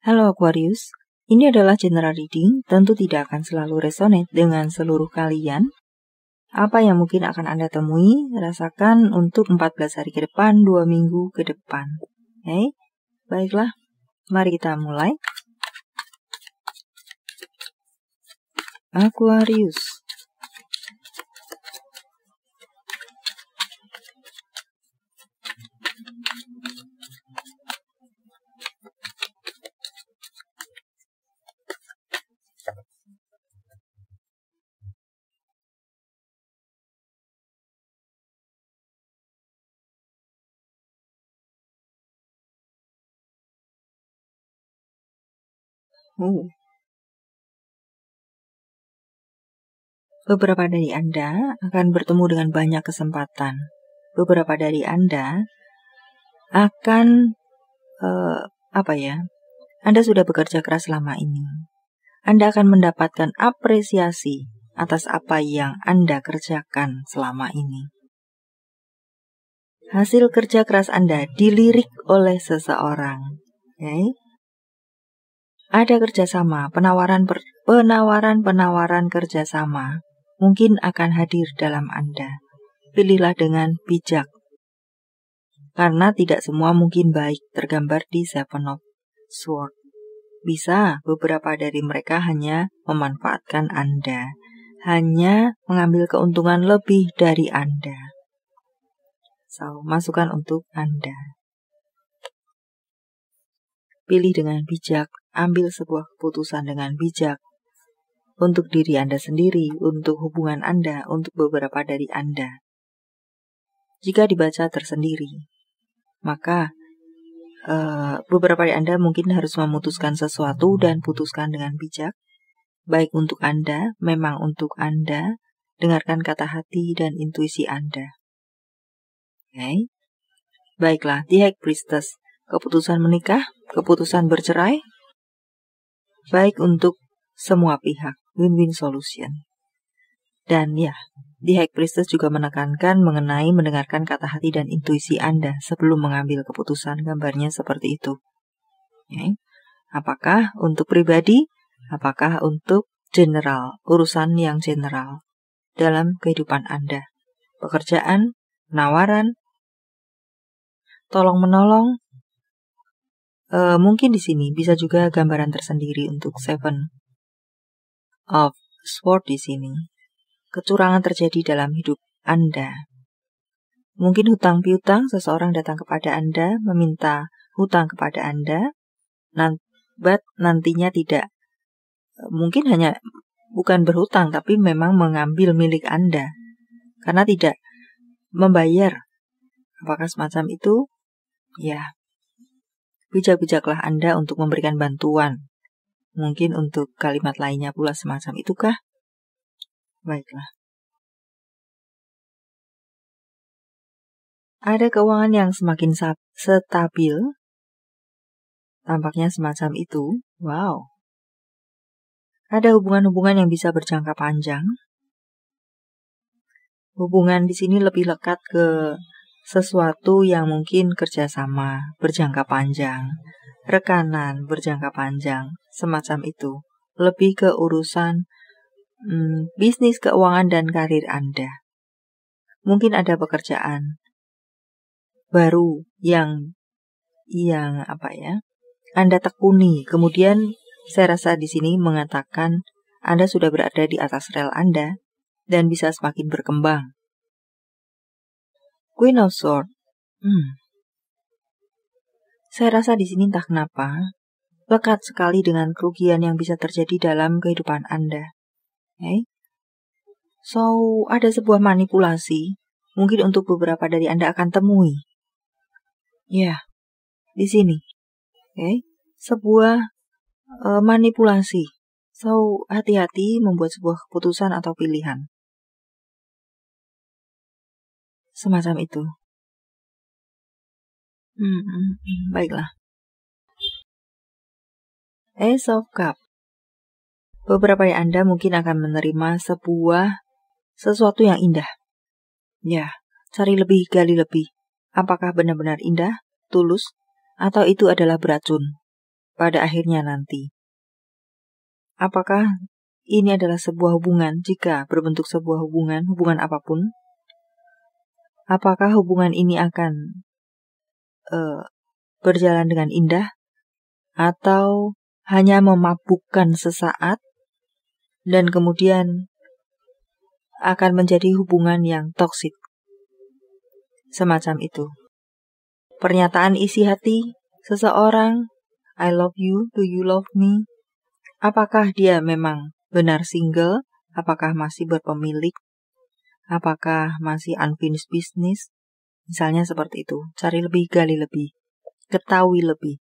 Halo Aquarius, ini adalah general reading, tentu tidak akan selalu resonate dengan seluruh kalian. Apa yang mungkin akan Anda temui, rasakan untuk 14 hari ke depan, 2 minggu ke depan. Oke, eh, okay? baiklah, mari kita mulai. Aquarius Oh. Beberapa dari Anda akan bertemu dengan banyak kesempatan. Beberapa dari Anda akan uh, apa ya? Anda sudah bekerja keras selama ini. Anda akan mendapatkan apresiasi atas apa yang Anda kerjakan selama ini. Hasil kerja keras Anda dilirik oleh seseorang. Okay? Ya ada kerjasama, penawaran per, penawaran penawaran kerjasama mungkin akan hadir dalam Anda. Pilihlah dengan bijak, karena tidak semua mungkin baik tergambar di Seven of Swords. Bisa beberapa dari mereka hanya memanfaatkan Anda, hanya mengambil keuntungan lebih dari Anda. So, masukan untuk Anda. Pilih dengan bijak, ambil sebuah keputusan dengan bijak untuk diri Anda sendiri, untuk hubungan Anda, untuk beberapa dari Anda. Jika dibaca tersendiri, maka uh, beberapa dari Anda mungkin harus memutuskan sesuatu dan putuskan dengan bijak, baik untuk Anda, memang untuk Anda, dengarkan kata hati dan intuisi Anda. Okay. Baiklah, di High Priestess, keputusan menikah, keputusan bercerai, baik untuk semua pihak, win-win solution. Dan ya, di High Priestess juga menekankan mengenai mendengarkan kata hati dan intuisi Anda sebelum mengambil keputusan gambarnya seperti itu. Okay. Ya, apakah untuk pribadi, apakah untuk general, urusan yang general dalam kehidupan Anda. Pekerjaan, penawaran, tolong menolong, Uh, mungkin di sini bisa juga gambaran tersendiri untuk Seven of Swords di sini. Kecurangan terjadi dalam hidup Anda. Mungkin hutang piutang seseorang datang kepada Anda meminta hutang kepada Anda, but nantinya tidak mungkin hanya bukan berhutang tapi memang mengambil milik Anda karena tidak membayar. Apakah semacam itu? Ya, bijak-bijaklah Anda untuk memberikan bantuan. Mungkin untuk kalimat lainnya pula semacam itukah? Baiklah. Ada keuangan yang semakin stabil. Tampaknya semacam itu. Wow. Ada hubungan-hubungan yang bisa berjangka panjang. Hubungan di sini lebih lekat ke sesuatu yang mungkin kerjasama berjangka panjang, rekanan berjangka panjang, semacam itu. Lebih ke urusan hmm, bisnis, keuangan, dan karir Anda. Mungkin ada pekerjaan baru yang yang apa ya Anda tekuni. Kemudian saya rasa di sini mengatakan Anda sudah berada di atas rel Anda dan bisa semakin berkembang Queen of Swords. Hmm. Saya rasa di sini entah kenapa, lekat sekali dengan kerugian yang bisa terjadi dalam kehidupan Anda. Okay? Eh? So, ada sebuah manipulasi, mungkin untuk beberapa dari Anda akan temui. Ya, yeah, di sini. Okay? Eh? Sebuah uh, manipulasi. So, hati-hati membuat sebuah keputusan atau pilihan semacam itu. Hmm, hmm, hmm baiklah. Ace of Cup. Beberapa dari Anda mungkin akan menerima sebuah sesuatu yang indah. Ya, cari lebih, gali lebih. Apakah benar-benar indah, tulus, atau itu adalah beracun? Pada akhirnya nanti. Apakah ini adalah sebuah hubungan jika berbentuk sebuah hubungan, hubungan apapun, apakah hubungan ini akan uh, berjalan dengan indah atau hanya memabukkan sesaat dan kemudian akan menjadi hubungan yang toksik. Semacam itu. Pernyataan isi hati seseorang, I love you, do you love me? Apakah dia memang benar single? Apakah masih berpemilik? Apakah masih unfinished business? Misalnya seperti itu. Cari lebih, gali lebih. Ketahui lebih.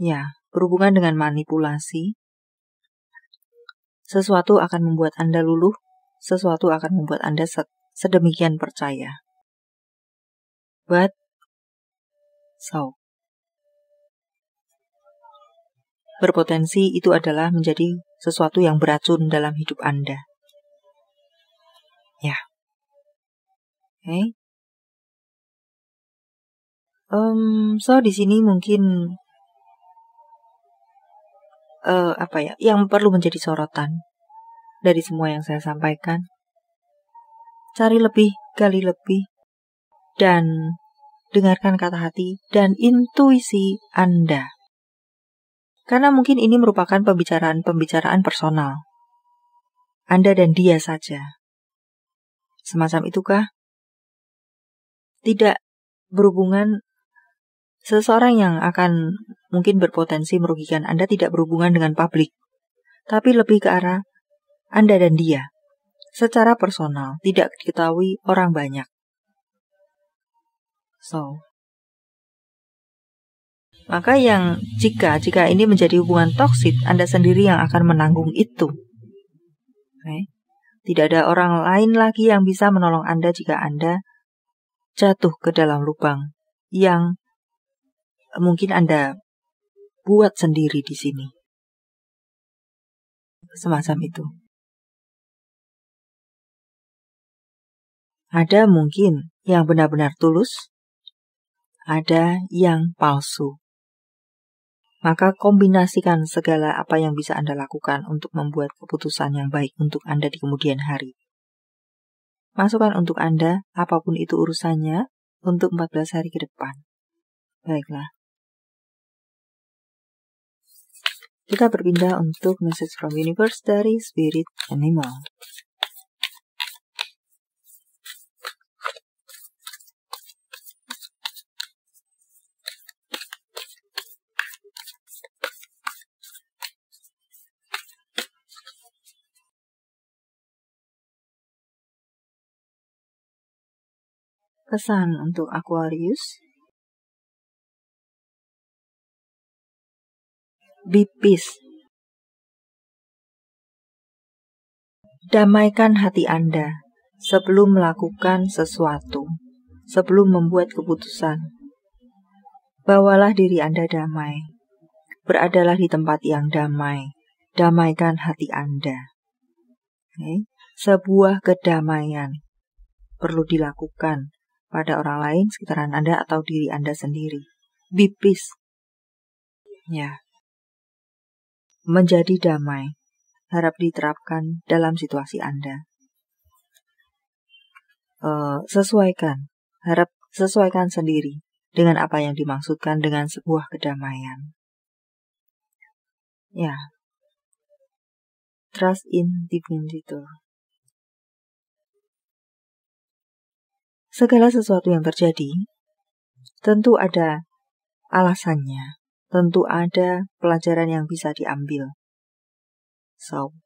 Ya, berhubungan dengan manipulasi. Sesuatu akan membuat Anda luluh, sesuatu akan membuat Anda sedemikian percaya. But, so. Berpotensi itu adalah menjadi sesuatu yang beracun dalam hidup Anda. Ya. Oke. Eh? Okay. Um, so di sini mungkin uh, apa ya yang perlu menjadi sorotan dari semua yang saya sampaikan. Cari lebih, gali lebih, dan dengarkan kata hati dan intuisi Anda. Karena mungkin ini merupakan pembicaraan-pembicaraan personal. Anda dan dia saja. Semacam itukah? Tidak berhubungan seseorang yang akan mungkin berpotensi merugikan Anda tidak berhubungan dengan publik. Tapi lebih ke arah Anda dan dia. Secara personal, tidak diketahui orang banyak. So, maka yang jika jika ini menjadi hubungan toksik, Anda sendiri yang akan menanggung itu. Okay. Tidak ada orang lain lagi yang bisa menolong Anda jika Anda jatuh ke dalam lubang yang mungkin Anda buat sendiri di sini. Semacam itu. Ada mungkin yang benar-benar tulus, ada yang palsu. Maka kombinasikan segala apa yang bisa Anda lakukan untuk membuat keputusan yang baik untuk Anda di kemudian hari. Masukan untuk Anda, apapun itu urusannya, untuk 14 hari ke depan. Baiklah. Kita berpindah untuk message from universe dari spirit animal. Pesan untuk Aquarius Bipis Damaikan hati Anda sebelum melakukan sesuatu, sebelum membuat keputusan. Bawalah diri Anda damai. Beradalah di tempat yang damai. Damaikan hati Anda. Okay. Sebuah kedamaian perlu dilakukan pada orang lain, sekitaran Anda, atau diri Anda sendiri. Be peace. Ya. Menjadi damai. Harap diterapkan dalam situasi Anda. Uh, sesuaikan. Harap sesuaikan sendiri dengan apa yang dimaksudkan dengan sebuah kedamaian. Ya. Trust in divinity. segala sesuatu yang terjadi tentu ada alasannya, tentu ada pelajaran yang bisa diambil. So,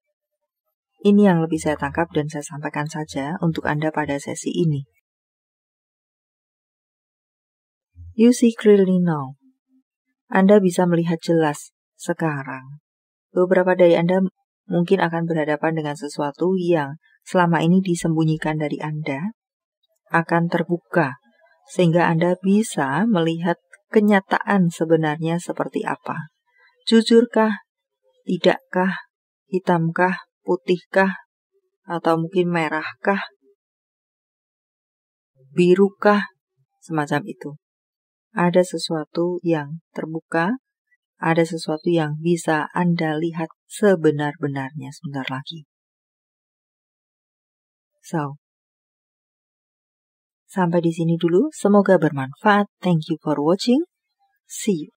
ini yang lebih saya tangkap dan saya sampaikan saja untuk Anda pada sesi ini. You see clearly now. Anda bisa melihat jelas sekarang. Beberapa dari Anda mungkin akan berhadapan dengan sesuatu yang selama ini disembunyikan dari Anda, akan terbuka, sehingga Anda bisa melihat kenyataan sebenarnya seperti apa. Jujurkah? Tidakkah? Hitamkah? Putihkah? Atau mungkin merahkah? Birukah? Semacam itu. Ada sesuatu yang terbuka, ada sesuatu yang bisa Anda lihat sebenar-benarnya sebentar lagi. So, Sampai di sini dulu, semoga bermanfaat. Thank you for watching. See you.